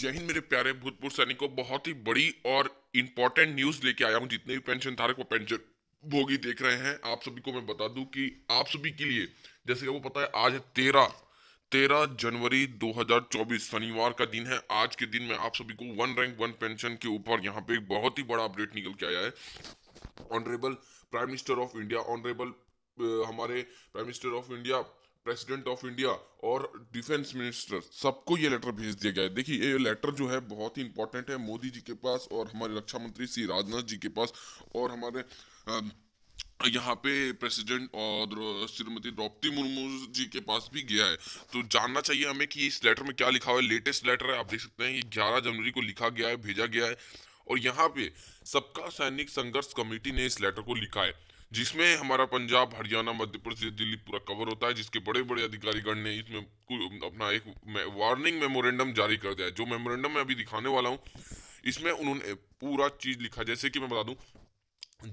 जय हिंद मेरे प्यारे भूतपूर्व सैनिकों बहुत ही बड़ी और इम्पोर्टेंट न्यूज लेके आया हूँ जितने भी पेंशन धारक व पेंशन भोगी देख रहे हैं आप सभी को मैं बता दूं कि आप सभी के लिए जैसे कि आपको पता है आज है तेरह तेरह जनवरी 2024 शनिवार का दिन है आज के दिन में आप सभी को वन रैंक वन पेंशन के ऊपर यहाँ पे एक बहुत ही बड़ा अपडेट निकल के आया है honourable prime minister of India honourable हमारे prime minister of India president of India और डिफेंस मिनिस्टर सबको ये लेटर भेज दिया गया है देखिए ये लेटर जो है बहुत ही इंपॉर्टेंट है मोदी जी के पास और हमारे रक्षा मंत्री श्री राजनाथ जी के पास और हमारे यहाँ पे प्रेसिडेंट और श्रीमती द्रौपदी मुर्मू जी के पास भी गया है तो जानना चाहिए हमें कि इस लेटर में क्या लिखा हुआ है लेटेस्ट लेटर है आप देख सकते हैं ये जनवरी को लिखा गया है भेजा गया है और यहाँ पे सबका सैनिक संघर्ष कमेटी ने इस लेटर को लिखा है जिसमें हमारा पंजाब हरियाणा मध्य प्रदेश दिल्ली पूरा कवर होता है जिसके बड़े बड़े अधिकारीगण ने इसमें अपना एक वार्निंग मेमोरेंडम जारी कर दिया है जो मेमोरेंडम मैं अभी दिखाने वाला हूँ इसमें उन्होंने पूरा चीज़ लिखा जैसे कि मैं बता दूँ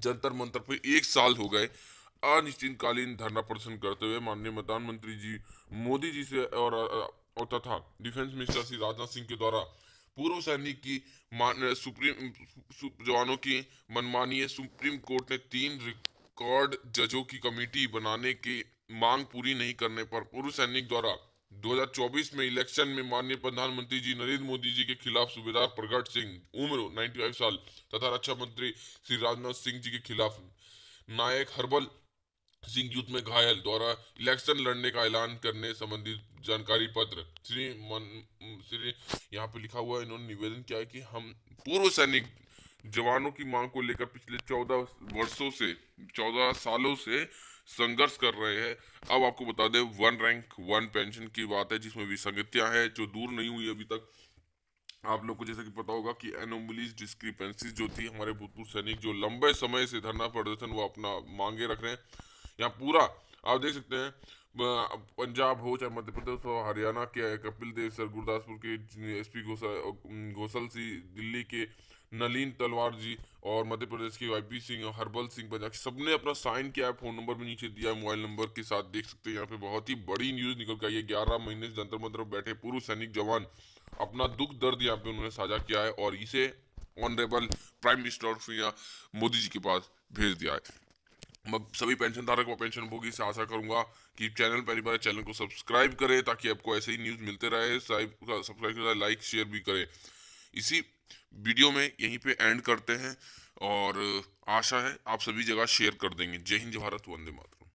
जंतर मंत्र पर एक साल हो गए अनिश्चितकालीन धरना प्रदर्शन करते हुए माननीय प्रधानमंत्री जी मोदी जी से और तथा डिफेंस मिनिस्टर श्री राजनाथ सिंह के द्वारा पूर्व सैनिक की मान सुप्रीम सु, जवानों की मनमानी सुप्रीम कोर्ट ने तीन कॉर्ड जजों की कमेटी बनाने की मांग पूरी नहीं करने पर पूर्व सैनिक द्वारा 2024 में इलेक्शन में माननीय प्रधानमंत्री जी नरेंद्र मोदी जी के खिलाफ सूबेदार प्रगट सिंह उम्र 95 साल तथा रक्षा मंत्री श्री राजनाथ सिंह जी के खिलाफ नायक हरबल सिंह युद्ध में घायल द्वारा इलेक्शन लड़ने का ऐलान करने संबंधित जानकारी पत्र श्री मन श्री यहाँ पे लिखा हुआ है इन्होंने निवेदन किया है कि हम पूर्व सैनिक जवानों की मांग को लेकर पिछले चौदह वर्षों से चौदह सालों से संघर्ष कर रहे हैं अब आपको बता दें वन रैंक वन पेंशन की बात है जिसमें विसंगतियां हैं जो दूर नहीं हुई अभी तक आप लोग को जैसा कि पता होगा कि एनोमलीज डिस्क्रिपेंसीज जो थी हमारे भूतपूर्व सैनिक जो लंबे समय से धरना प्रदर्शन वो अपना मांगे रख रहे हैं यहाँ पूरा आप देख सकते हैं पंजाब हो चाहे मध्य प्रदेश हो हरियाणा के कपिल देव सर गुरदासपुर के एस पी घोसल सिंह दिल्ली के नलीन तलवार जी और मध्य प्रदेश के वाई पी सिंह और हरबल सिंह सब सबने अपना साइन किया है फ़ोन नंबर भी नीचे दिया है मोबाइल नंबर के साथ देख सकते हैं यहाँ पे बहुत ही बड़ी न्यूज़ निकल कर आई है ग्यारह महीने से जंतर मंत्र बैठे पूर्व सैनिक जवान अपना दुख दर्द यहाँ पे उन्होंने साझा किया है और इसे honourable prime minister of India Modi ji के पास भेज दिया है मैं सभी पेंशन धारक व पेंशन भोगी से आशा करूंगा कि चैनल पहली बार चैनल को सब्सक्राइब करें ताकि आपको ऐसे ही न्यूज़ मिलते रहे सब्सक्राइब करें लाइक शेयर भी करें इसी वीडियो में यहीं पे एंड करते हैं और आशा है आप सभी जगह शेयर कर देंगे जय हिंद भारत वंदे मातरम